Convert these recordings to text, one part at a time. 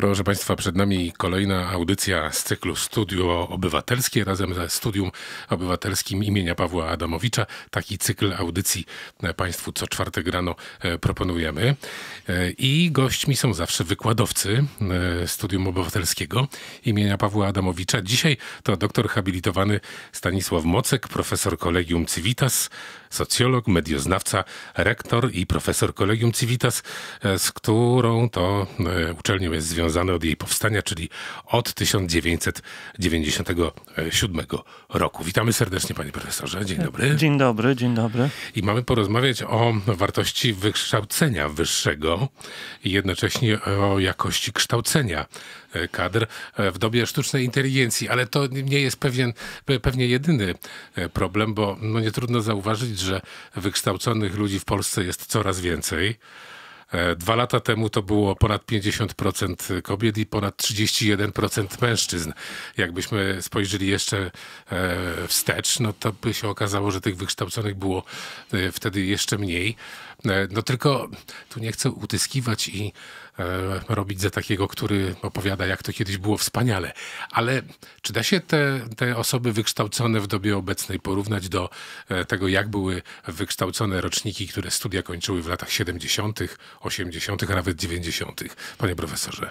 Proszę Państwa, przed nami kolejna audycja z cyklu Studio Obywatelskie razem ze Studium Obywatelskim imienia Pawła Adamowicza. Taki cykl audycji Państwu co czwartek rano e, proponujemy. E, I gośćmi są zawsze wykładowcy e, Studium Obywatelskiego imienia Pawła Adamowicza. Dzisiaj to doktor habilitowany Stanisław Mocek, profesor Kolegium Civitas, socjolog, medioznawca, rektor i profesor Kolegium Civitas, z którą to uczelnią jest związana związane od jej powstania, czyli od 1997 roku. Witamy serdecznie, panie profesorze. Dzień dobry. Dzień dobry, dzień dobry. I mamy porozmawiać o wartości wykształcenia wyższego i jednocześnie o jakości kształcenia e, kadr e, w dobie sztucznej inteligencji, ale to nie jest pewien, pewnie jedyny e, problem, bo no nie trudno zauważyć, że wykształconych ludzi w Polsce jest coraz więcej. E, dwa lata temu to było ponad 50% kobiet i ponad 31% mężczyzn. Jakbyśmy spojrzeli jeszcze e, wstecz, no to by się okazało, że tych wykształconych było e, wtedy jeszcze mniej. No tylko tu nie chcę utyskiwać i E, robić za takiego, który opowiada, jak to kiedyś było wspaniale. Ale czy da się te, te osoby wykształcone w dobie obecnej porównać do e, tego, jak były wykształcone roczniki, które studia kończyły w latach 70., 80., a nawet 90., panie profesorze?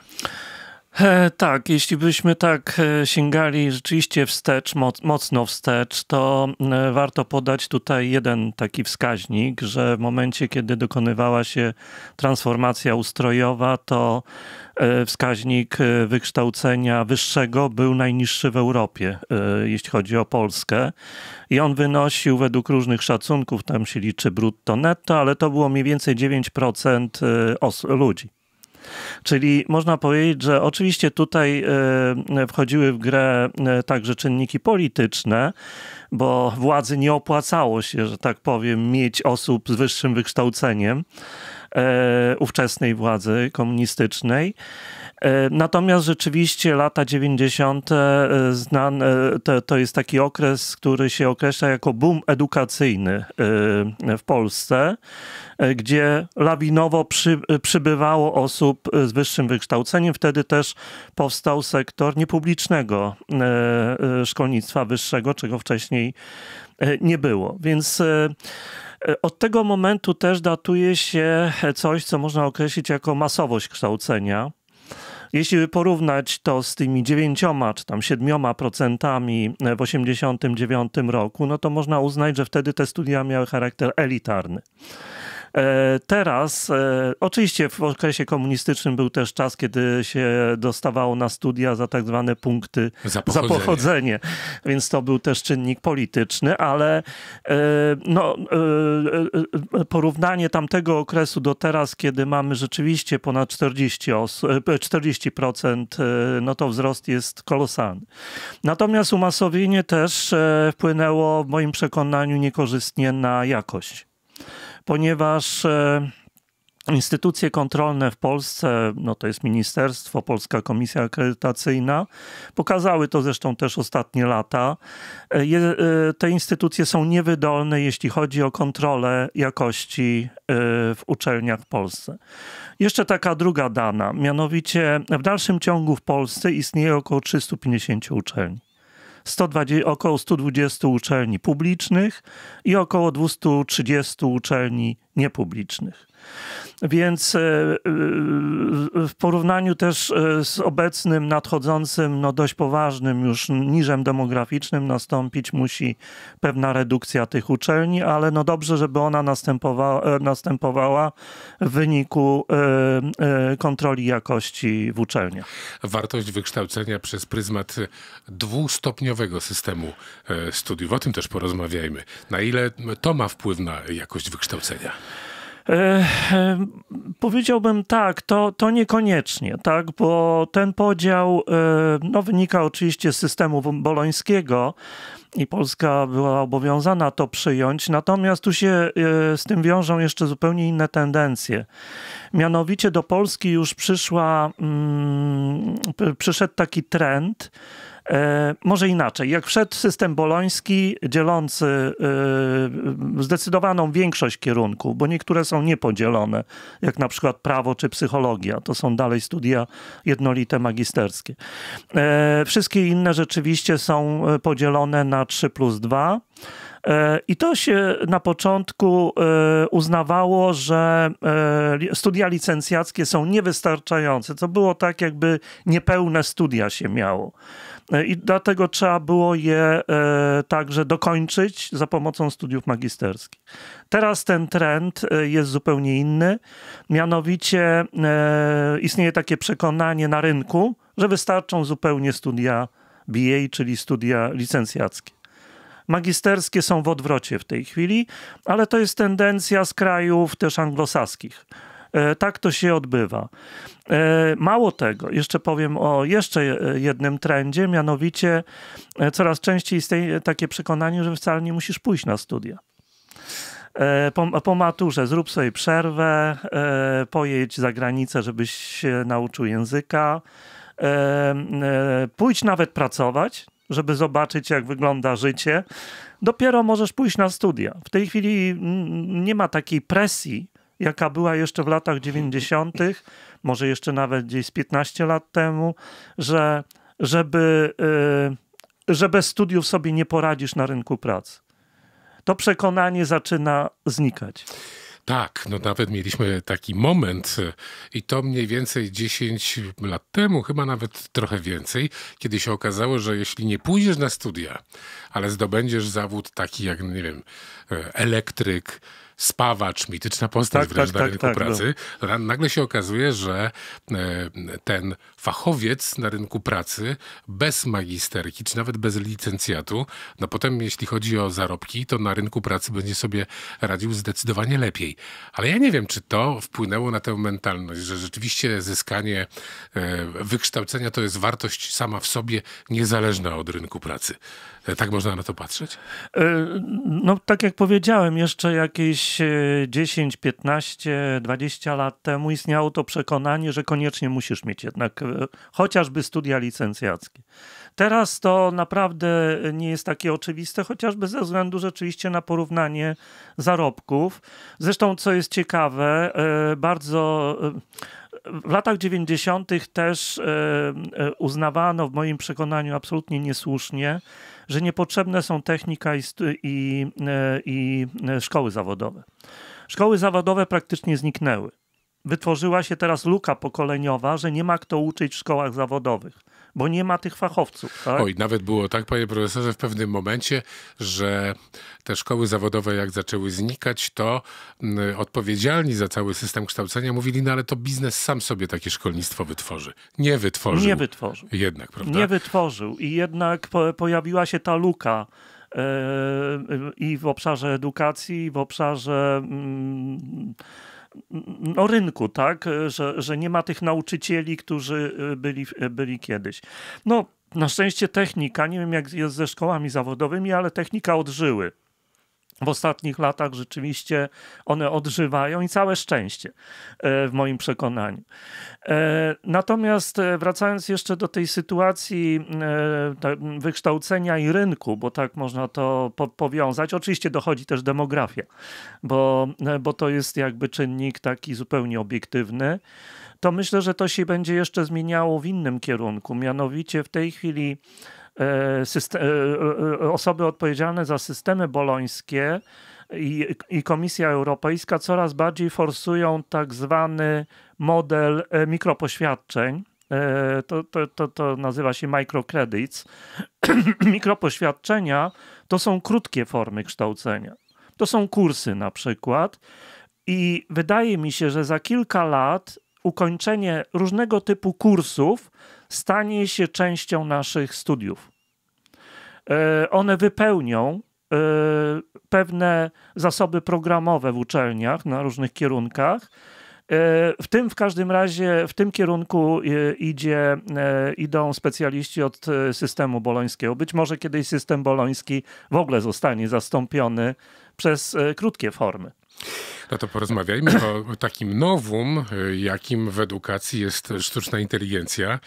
E, tak, jeśli byśmy tak e, sięgali rzeczywiście wstecz, mocno wstecz, to e, warto podać tutaj jeden taki wskaźnik, że w momencie, kiedy dokonywała się transformacja ustrojowa, to wskaźnik wykształcenia wyższego był najniższy w Europie, jeśli chodzi o Polskę. I on wynosił według różnych szacunków, tam się liczy brutto netto, ale to było mniej więcej 9% ludzi. Czyli można powiedzieć, że oczywiście tutaj e, wchodziły w grę e, także czynniki polityczne, bo władzy nie opłacało się, że tak powiem, mieć osób z wyższym wykształceniem e, ówczesnej władzy komunistycznej. E, natomiast rzeczywiście lata 90. E, e, to, to jest taki okres, który się określa jako boom edukacyjny w Polsce, gdzie lawinowo przy, przybywało osób z wyższym wykształceniem. Wtedy też powstał sektor niepublicznego szkolnictwa wyższego, czego wcześniej nie było. Więc od tego momentu też datuje się coś, co można określić jako masowość kształcenia. Jeśli porównać to z tymi dziewięcioma czy tam siedmioma procentami w 89 roku, no to można uznać, że wtedy te studia miały charakter elitarny. E, teraz, e, oczywiście w okresie komunistycznym był też czas, kiedy się dostawało na studia za tak zwane punkty za pochodzenie, za pochodzenie więc to był też czynnik polityczny, ale e, no, porównanie tamtego okresu do teraz, kiedy mamy rzeczywiście ponad 40 procent, 40%, no to wzrost jest kolosalny. Natomiast umasowienie też wpłynęło w moim przekonaniu niekorzystnie na jakość ponieważ e, instytucje kontrolne w Polsce, no to jest ministerstwo, Polska Komisja Akredytacyjna, pokazały to zresztą też ostatnie lata. E, je, e, te instytucje są niewydolne, jeśli chodzi o kontrolę jakości w uczelniach w Polsce. Jeszcze taka druga dana, mianowicie w dalszym ciągu w Polsce istnieje około 350 uczelni. 120, około 120 uczelni publicznych i około 230 uczelni niepublicznych. Więc e, e, w porównaniu też e, z obecnym, nadchodzącym, no dość poważnym już niżem demograficznym nastąpić musi pewna redukcja tych uczelni, ale no dobrze, żeby ona następowa następowała w wyniku kontroli jakości w uczelniach. Wartość wykształcenia przez pryzmat dwustopniowego systemu studiów. O tym też porozmawiajmy. Na ile to ma wpływ na jakość wykształcenia? E, e, powiedziałbym tak, to, to niekoniecznie, tak, bo ten podział e, no, wynika oczywiście z systemu bolońskiego, i Polska była obowiązana to przyjąć. Natomiast tu się e, z tym wiążą jeszcze zupełnie inne tendencje. Mianowicie do Polski już przyszła, mm, przyszedł taki trend, e, może inaczej, jak wszedł system boloński dzielący e, zdecydowaną większość kierunków, bo niektóre są niepodzielone, jak na przykład prawo czy psychologia, to są dalej studia jednolite magisterskie. wszystkie inne rzeczywiście są podzielone na na 3 plus 2. E, I to się na początku e, uznawało, że e, studia licencjackie są niewystarczające. To było tak, jakby niepełne studia się miało. I dlatego trzeba było je także dokończyć za pomocą studiów magisterskich. Teraz ten trend jest zupełnie inny. Mianowicie istnieje takie przekonanie na rynku, że wystarczą zupełnie studia BA, czyli studia licencjackie. Magisterskie są w odwrocie w tej chwili, ale to jest tendencja z krajów też anglosaskich. E, tak to się odbywa. E, mało tego, jeszcze powiem o jeszcze jednym trendzie, mianowicie e, coraz częściej istnieje takie przekonanie, że wcale nie musisz pójść na studia. Po, po, maturze zrób sobie przerwę, pojedź za granicę, żebyś się nauczył języka E, e, pójdź nawet pracować, żeby zobaczyć, jak wygląda życie. Dopiero możesz pójść na studia. W tej chwili nie ma takiej presji, jaka była jeszcze w latach 90., może jeszcze nawet gdzieś 15 lat temu, że żeby, e, że bez studiów sobie nie poradzisz na rynku pracy. To przekonanie zaczyna znikać. Tak, no nawet mieliśmy taki moment e, i to mniej więcej 10 lat temu, chyba nawet trochę więcej, kiedy się okazało, że jeśli nie pójdziesz na studia, ale zdobędziesz zawód taki jak, nie wiem, e, elektryk, spawacz, mityczna postać tak, wręcz tak, na rynku tak, tak pracy, no. nagle się okazuje, że e, ten fachowiec na rynku pracy bez magisterki, czy nawet bez licencjatu, no potem jeśli chodzi o zarobki, to na rynku pracy będzie sobie radził zdecydowanie lepiej. Ale ja nie wiem, czy to wpłynęło na tę mentalność, że rzeczywiście zyskanie e, wykształcenia to jest wartość sama w sobie, niezależna od rynku pracy. E, tak można na to patrzeć? E, no, tak jak powiedziałem, jeszcze jakieś 10, 15, 20 lat temu istniało to przekonanie, że koniecznie musisz mieć jednak e, chociażby studia licencjackie. Teraz to naprawdę nie jest takie oczywiste, chociażby ze względu rzeczywiście na porównanie zarobków. Zresztą, co jest ciekawe, bardzo w latach 90. też uznawano, w moim przekonaniu absolutnie niesłusznie, że niepotrzebne są technika i, i, e, i e, szkoły zawodowe. Szkoły zawodowe praktycznie zniknęły. Wytworzyła się teraz luka pokoleniowa, że nie ma kto uczyć w szkołach zawodowych bo nie ma tych fachowców. Tak? Oj, nawet było tak, panie profesorze, w pewnym momencie, że te szkoły zawodowe, jak zaczęły znikać, to mm, odpowiedzialni za cały system kształcenia mówili, no ale to biznes sam sobie takie szkolnictwo wytworzy. Nie wytworzył. Nie wytworzył. Jednak, prawda? Nie wytworzył i jednak po pojawiła się ta luka e, e, i w obszarze edukacji, i w obszarze mm, no, rynku, tak? Że, że nie ma tych nauczycieli, którzy e, byli, e, byli kiedyś. No, na szczęście technika, nie wiem jak jest ze szkołami zawodowymi, ale technika odżyły w ostatnich latach rzeczywiście one odżywają i całe szczęście e, w moim przekonaniu. E, natomiast e, wracając jeszcze do tej sytuacji wykształcenia i rynku, bo tak można to powiązać, oczywiście dochodzi też demografia, bo, bo to jest jakby czynnik taki zupełnie obiektywny, to myślę, że to się będzie jeszcze zmieniało w innym kierunku, mianowicie w tej chwili E, system, e, e, osoby odpowiedzialne za systemy bolońskie i, i Komisja Europejska coraz bardziej forsują tak zwany model mikropoświadczeń. To, to, to, to nazywa się microcredits. Mikropoświadczenia to są krótkie formy kształcenia. To są kursy na przykład. I wydaje mi się, że za kilka lat ukończenie różnego typu kursów stanie się częścią naszych studiów. E, one wypełnią e, pewne zasoby programowe w uczelniach na różnych kierunkach. E, w tym w każdym razie, w tym kierunku idzie, idą specjaliści od systemu bolońskiego. Być może kiedyś system boloński w ogóle zostanie zastąpiony przez krótkie formy. No to porozmawiajmy o takim nowum, jakim w edukacji jest sztuczna inteligencja.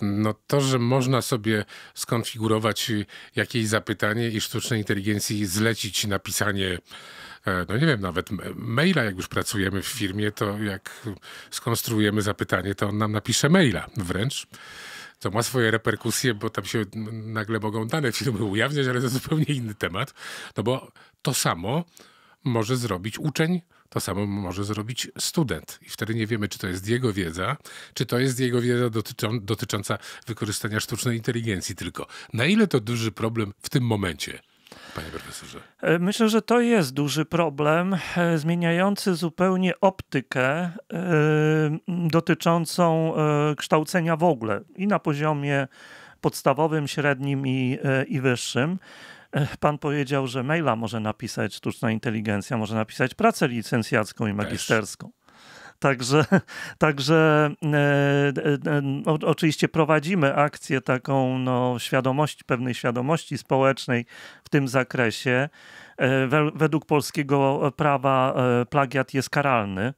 No to, że można sobie skonfigurować jakieś zapytanie i sztucznej inteligencji zlecić napisanie e, no nie wiem, nawet maila, jak już pracujemy w firmie, to jak skonstruujemy zapytanie, to on nam napisze maila wręcz. To ma swoje reperkusje, bo tam się nagle mogą dane firmy ujawniać, ale to zupełnie inny temat. No bo to samo może zrobić uczeń, to samo może zrobić student. I wtedy nie wiemy, czy to jest jego wiedza, czy to jest jego wiedza dotyczą, dotycząca wykorzystania sztucznej inteligencji tylko. Na ile to duży problem w tym momencie? Panie profesorze. E, myślę, że to jest duży problem, e, zmieniający zupełnie optykę e, dotyczącą kształcenia w ogóle i na poziomie podstawowym, średnim i, i wyższym. Pan powiedział, że maila może napisać sztuczna inteligencja, może napisać pracę licencjacką i magisterską. Też. Także, także e, e, e, o, oczywiście prowadzimy akcję taką no, świadomości, pewnej świadomości społecznej w tym zakresie. E, według polskiego prawa e, plagiat jest karalny.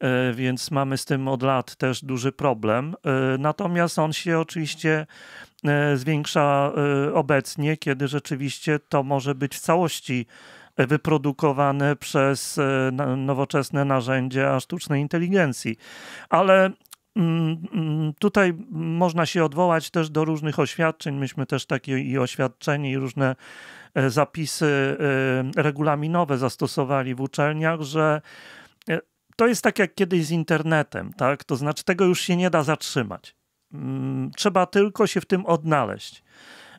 E, więc mamy z tym od lat też duży problem. E, natomiast on się oczywiście e, zwiększa obecnie, kiedy rzeczywiście to może być w całości wyprodukowane przez nowoczesne narzędzia sztucznej inteligencji. Ale mm, mm, Tutaj można się odwołać też do różnych oświadczeń. Myśmy też takie i oświadczenie, i różne zapisy regulaminowe zastosowali w uczelniach, że to jest tak jak kiedyś z internetem, tak? To znaczy tego już się nie da zatrzymać. Mm, trzeba tylko się w tym odnaleźć.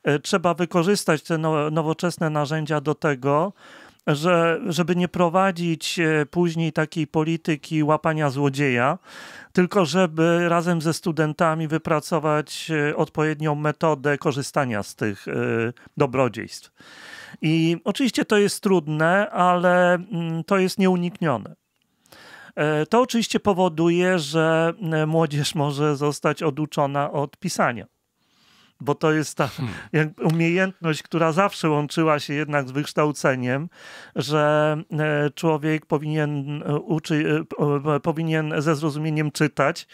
E, trzeba wykorzystać te nowoczesne narzędzia do tego, że, żeby nie prowadzić e, później takiej polityki łapania złodzieja, tylko żeby razem ze studentami wypracować e, odpowiednią metodę korzystania z tych dobrodziejstw. I oczywiście to jest trudne, ale mm, to jest nieuniknione. E, to oczywiście powoduje, że e, młodzież może zostać oduczona od pisania bo to jest ta hmm. umiejętność, która zawsze łączyła się jednak z wykształceniem, że e, człowiek powinien, e, uczy, e, powinien ze zrozumieniem czytać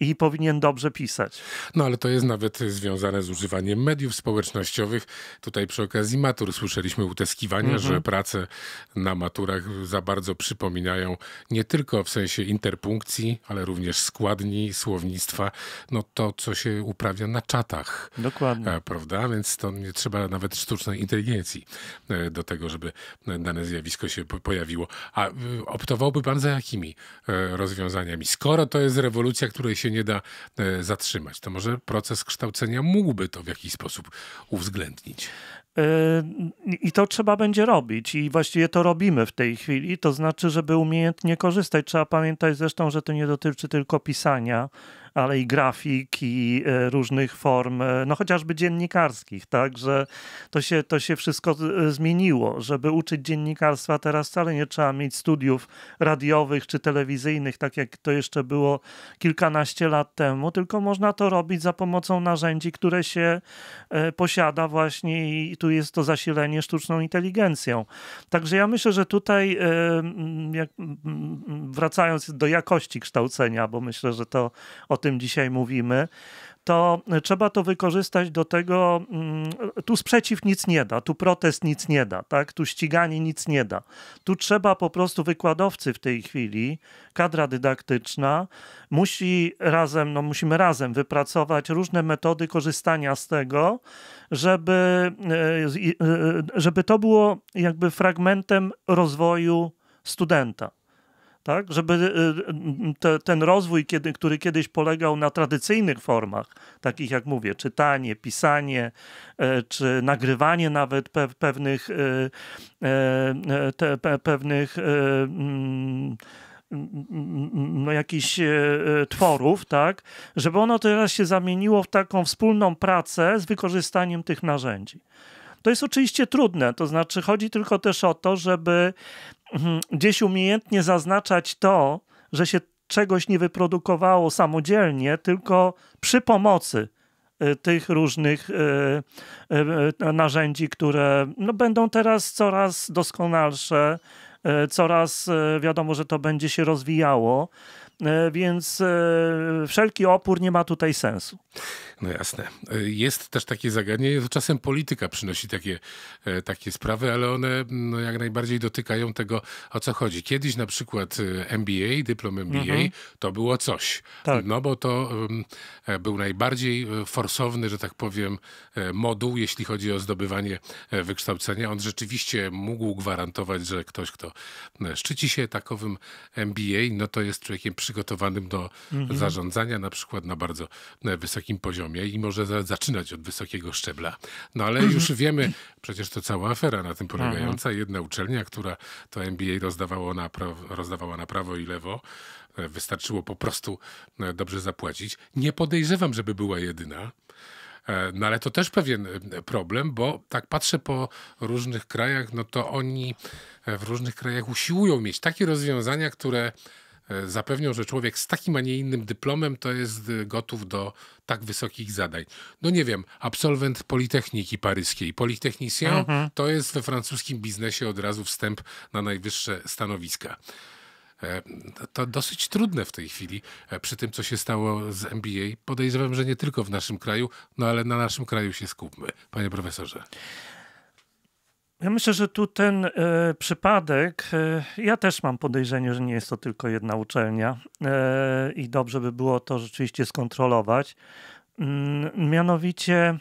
i powinien dobrze pisać. No ale to jest nawet związane z używaniem mediów społecznościowych. Tutaj przy okazji matur słyszeliśmy uteskiwania, mm -hmm. że mhm. prace na maturach za bardzo przypominają nie tylko w sensie interpunkcji, ale również składni, słownictwa, no to co się uprawia na czatach. No Dokładnie. Prawda? Więc to nie trzeba nawet sztucznej inteligencji e, do tego, żeby dane zjawisko się pojawiło. A optowałby pan za jakimi e, rozwiązaniami? Skoro to jest rewolucja, której się nie da e, zatrzymać, to może proces kształcenia mógłby to w jakiś sposób uwzględnić? Y, I to trzeba będzie robić i właściwie to robimy w tej chwili, to znaczy, żeby umiejętnie korzystać. Trzeba pamiętać zresztą, że to nie dotyczy tylko pisania, ale i grafiki e, różnych form, e, no chociażby dziennikarskich, tak, że to się, to się wszystko e, zmieniło. Żeby uczyć dziennikarstwa teraz wcale nie trzeba mieć studiów radiowych czy telewizyjnych, tak jak to jeszcze było kilkanaście lat temu, tylko można to robić za pomocą narzędzi, które się posiada właśnie i tu jest to zasilenie sztuczną inteligencją. Także ja myślę, że tutaj e, wracając do jakości kształcenia, bo myślę, że to o tym dzisiaj mówimy, to trzeba to wykorzystać do tego, mm, tu sprzeciw nic nie da, tu protest nic nie da, tak? tu ściganie nic nie da. Tu trzeba po prostu wykładowcy w tej chwili, kadra dydaktyczna, musi razem, no musimy razem wypracować różne metody korzystania z tego, żeby, e, e, żeby to było jakby fragmentem rozwoju studenta tak? żeby y, y, te, ten rozwój, kiedy, który kiedyś polegał na tradycyjnych formach, takich jak mówię, czytanie, pisanie, e, czy nagrywanie nawet pe, pewnych, y, e, e, te, pe, pewnych no, jakichś tworów, tak? Żeby ono teraz się zamieniło w taką wspólną pracę z wykorzystaniem tych narzędzi. To jest oczywiście trudne, to znaczy chodzi tylko też o to, żeby mhm, gdzieś umiejętnie zaznaczać to, że się czegoś nie wyprodukowało samodzielnie, tylko przy pomocy y, tych różnych y, y, narzędzi, które no, będą teraz coraz doskonalsze, coraz wiadomo, że to będzie się rozwijało. E, więc e, wszelki opór nie ma tutaj sensu. No jasne. E, jest też takie zagadnienie, czasem polityka przynosi takie, takie sprawy, ale one no, jak najbardziej dotykają tego, o co chodzi. Kiedyś na przykład MBA, dyplom MBA, mhm. to było coś. Tak. No bo to był najbardziej forsowny, że tak powiem, moduł, jeśli chodzi o zdobywanie wykształcenia. On rzeczywiście mógł gwarantować, że ktoś, kto szczyci się takowym MBA, no to jest człowiekiem przy przygotowanym do mhm. zarządzania, na przykład na bardzo na wysokim poziomie i może za, zaczynać od wysokiego szczebla. No ale mhm. już wiemy, przecież to cała afera na tym polegająca. Mhm. Jedna uczelnia, która to MBA rozdawała na, prawo, rozdawała na prawo i lewo, e, wystarczyło po prostu e, dobrze zapłacić. Nie podejrzewam, żeby była jedyna. E, no ale to też pewien problem, bo tak patrzę po różnych krajach, no to oni w różnych krajach usiłują mieć takie rozwiązania, które E, zapewnią, że człowiek z takim, a nie innym dyplomem to jest e, gotów do tak wysokich zadań. No nie wiem, absolwent Politechniki Paryskiej, Politechnicien, mhm. to jest we francuskim biznesie od razu wstęp na najwyższe stanowiska. E, to dosyć trudne w tej chwili przy tym, co się stało z MBA. Podejrzewam, że nie tylko w naszym kraju, no ale na naszym kraju się skupmy, panie profesorze. Ja myślę, że tu ten e, przypadek, e, ja też mam podejrzenie, że nie jest to tylko jedna uczelnia e, i dobrze by było to rzeczywiście skontrolować. Mm, mianowicie,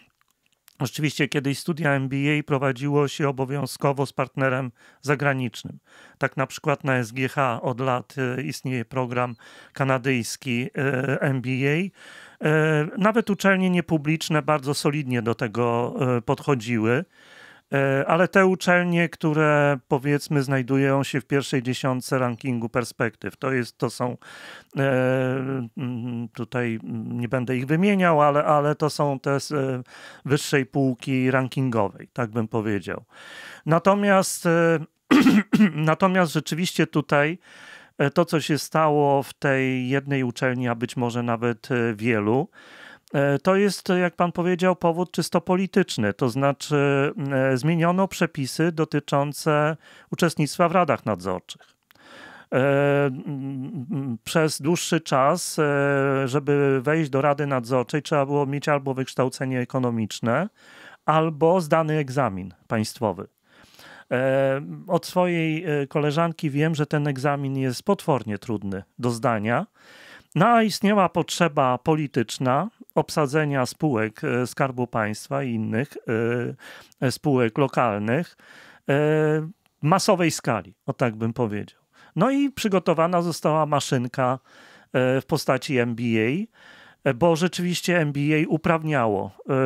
rzeczywiście kiedyś studia MBA prowadziło się obowiązkowo z partnerem zagranicznym. Tak na przykład na SGH od lat e, istnieje program kanadyjski e, MBA. E, nawet uczelnie niepubliczne bardzo solidnie do tego podchodziły. E, ale te uczelnie, które powiedzmy znajdują się w pierwszej dziesiątce rankingu perspektyw, to, jest, to są, e, mm, tutaj nie będę ich wymieniał, ale, ale to są te z e, wyższej półki rankingowej, tak bym powiedział. Natomiast, natomiast rzeczywiście tutaj to, co się stało w tej jednej uczelni, a być może nawet wielu, E, to jest, jak pan powiedział, powód czysto polityczny, to znaczy e, zmieniono przepisy dotyczące uczestnictwa w radach nadzorczych e, przez dłuższy czas, żeby wejść do Rady Nadzorczej, trzeba było mieć albo wykształcenie ekonomiczne, albo zdany egzamin państwowy. Od swojej koleżanki wiem, że ten egzamin jest potwornie trudny do zdania. No a istniała potrzeba polityczna, obsadzenia spółek e, Skarbu Państwa i innych e, e, spółek lokalnych masowej skali, o tak bym powiedział. No i przygotowana została maszynka w postaci MBA, E, bo rzeczywiście MBA uprawniało e, e,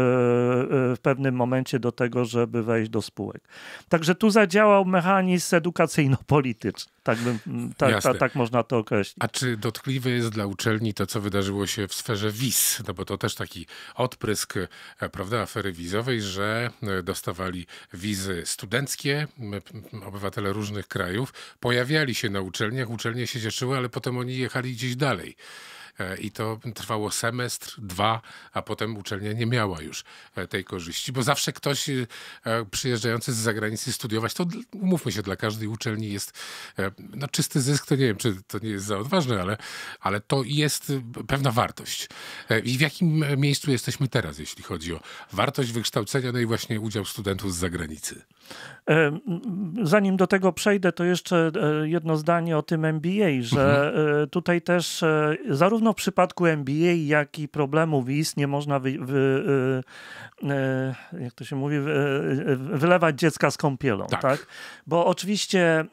w pewnym momencie do tego, żeby wejść do spółek. Także tu zadziałał mechanizm edukacyjno-polityczny. Tak, bym, ta, tak można to określić. A czy dotkliwe jest dla uczelni to, co wydarzyło się w sferze wiz? No bo to też taki odprysk prawda, afery wizowej, że dostawali wizy studenckie obywatele różnych krajów, pojawiali się na uczelniach, uczelnie się cieszyły, ale potem oni jechali gdzieś dalej. E, I to trwało semestr, dwa, a potem uczelnia nie miała już e, tej korzyści, bo zawsze ktoś e, przyjeżdżający z zagranicy studiować, to umówmy się, dla każdej uczelni jest no, czysty zysk, to nie wiem, czy to nie jest za odważne, ale, ale to jest pewna wartość. I w jakim miejscu jesteśmy teraz, jeśli chodzi o wartość wykształcenia, no i właśnie udział studentów z zagranicy? Zanim do tego przejdę, to jeszcze jedno zdanie o tym MBA, że mhm. tutaj też zarówno zarówno w przypadku MBA, jak i problemu WIS nie można wy, wy, y, y, jak to się mówi, y, wylewać dziecka z kąpielą, tak? tak? Bo oczywiście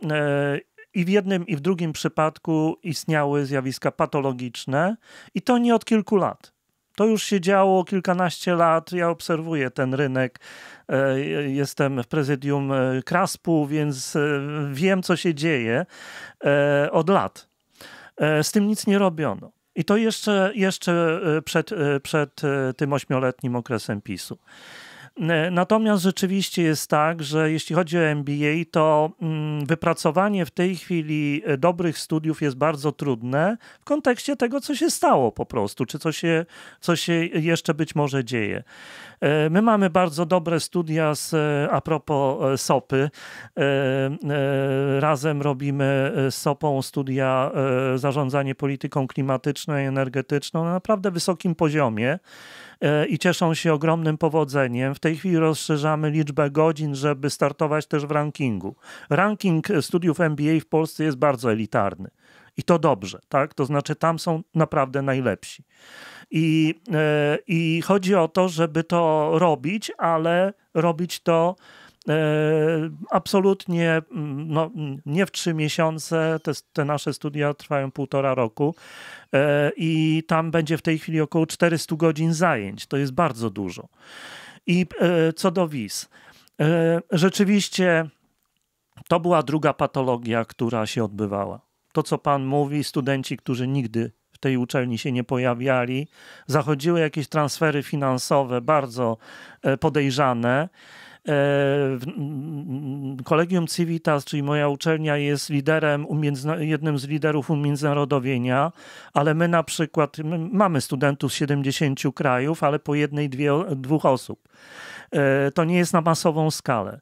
i w jednym, i w drugim przypadku istniały zjawiska patologiczne, i to nie od kilku lat. To już się działo kilkanaście lat. Ja obserwuję ten rynek. E, jestem w prezydium e, Kraspu, więc e, wiem, co się dzieje od lat. Z tym nic nie robiono. I to jeszcze, jeszcze e, przed, e, przed e, tym ośmioletnim okresem PiSu. Natomiast rzeczywiście jest tak, że jeśli chodzi o MBA, to mm, wypracowanie w tej chwili e, dobrych studiów jest bardzo trudne w kontekście tego, co się stało po prostu, czy co się, co się jeszcze być może dzieje. E, my mamy bardzo dobre studia z, e, a propos SOPy. Razem robimy z SOPą studia zarządzanie polityką klimatyczną i energetyczną na naprawdę wysokim poziomie. E, i cieszą się ogromnym powodzeniem. W tej chwili rozszerzamy liczbę godzin, żeby startować też w rankingu. Ranking studiów MBA w Polsce jest bardzo elitarny. I to dobrze, tak? To znaczy, tam są naprawdę najlepsi. I, e, I chodzi o to, żeby to robić, ale robić to E, absolutnie mm, no, nie w trzy miesiące, te, te nasze studia trwają półtora roku e, i tam będzie w tej chwili około 400 godzin zajęć. To jest bardzo dużo. I e, co do wiz. Rzeczywiście to była druga patologia, która się odbywała. To, co pan mówi, studenci, którzy nigdy w tej uczelni się nie pojawiali, zachodziły jakieś transfery finansowe bardzo podejrzane. Kolegium e, Civitas, czyli moja uczelnia jest liderem, jednym z liderów umiędzynarodowienia, ale my na przykład my mamy studentów z 70 krajów, ale po jednej, dwie, dwóch osób. E, to nie jest na masową skalę.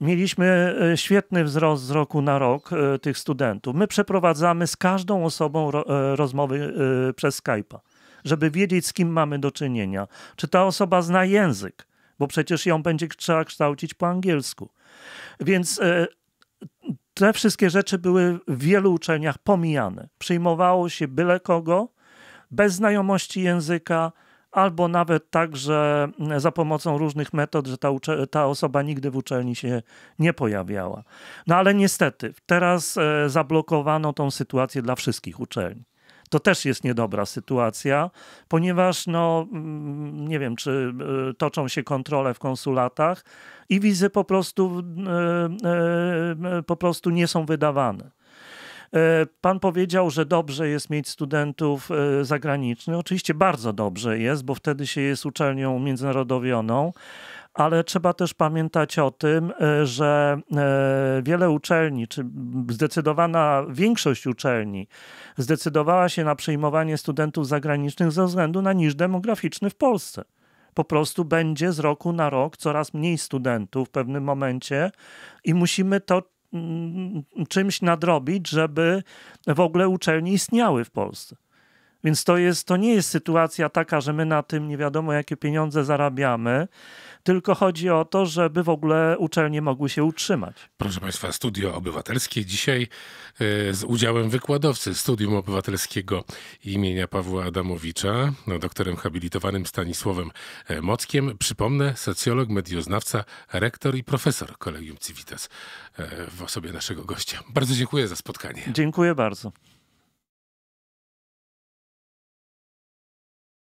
Mieliśmy e, świetny wzrost z roku na rok tych studentów. My przeprowadzamy z każdą osobą rozmowy przez Skype'a, żeby wiedzieć, z kim mamy do czynienia. Czy ta osoba zna język? bo przecież ją będzie trzeba kształcić po angielsku. Więc e, te wszystkie rzeczy były w wielu uczelniach pomijane. Przyjmowało się byle kogo, bez znajomości języka, albo nawet tak, że e, za pomocą różnych metod, że ta, ta, osoba nigdy w uczelni się nie pojawiała. No ale niestety, teraz e, zablokowano tą sytuację dla wszystkich uczelni to też jest niedobra sytuacja, ponieważ no, mm, nie wiem, czy y, toczą się kontrole w konsulatach i wizy po prostu, y, y, po prostu nie są wydawane. E, pan powiedział, że dobrze jest mieć studentów zagranicznych. Oczywiście bardzo dobrze jest, bo wtedy się jest uczelnią międzynarodowioną, ale trzeba też pamiętać o tym, że wiele uczelni, czy zdecydowana większość uczelni zdecydowała się na przyjmowanie studentów zagranicznych ze względu na niż demograficzny w Polsce po prostu będzie z roku na rok coraz mniej studentów w pewnym momencie i musimy to mm, czymś nadrobić, żeby w ogóle uczelnie istniały w Polsce. Więc to, jest, to nie jest sytuacja taka, że my na tym nie wiadomo jakie pieniądze zarabiamy, tylko chodzi o to, żeby w ogóle uczelnie mogły się utrzymać. Proszę Państwa, studio obywatelskie dzisiaj y, z udziałem wykładowcy Studium Obywatelskiego imienia Pawła Adamowicza, no, doktorem habilitowanym Stanisławem e, Mockiem. Przypomnę, socjolog, medioznawca, rektor i profesor Kolegium Civitas e, w osobie naszego gościa. Bardzo dziękuję za spotkanie. Dziękuję bardzo.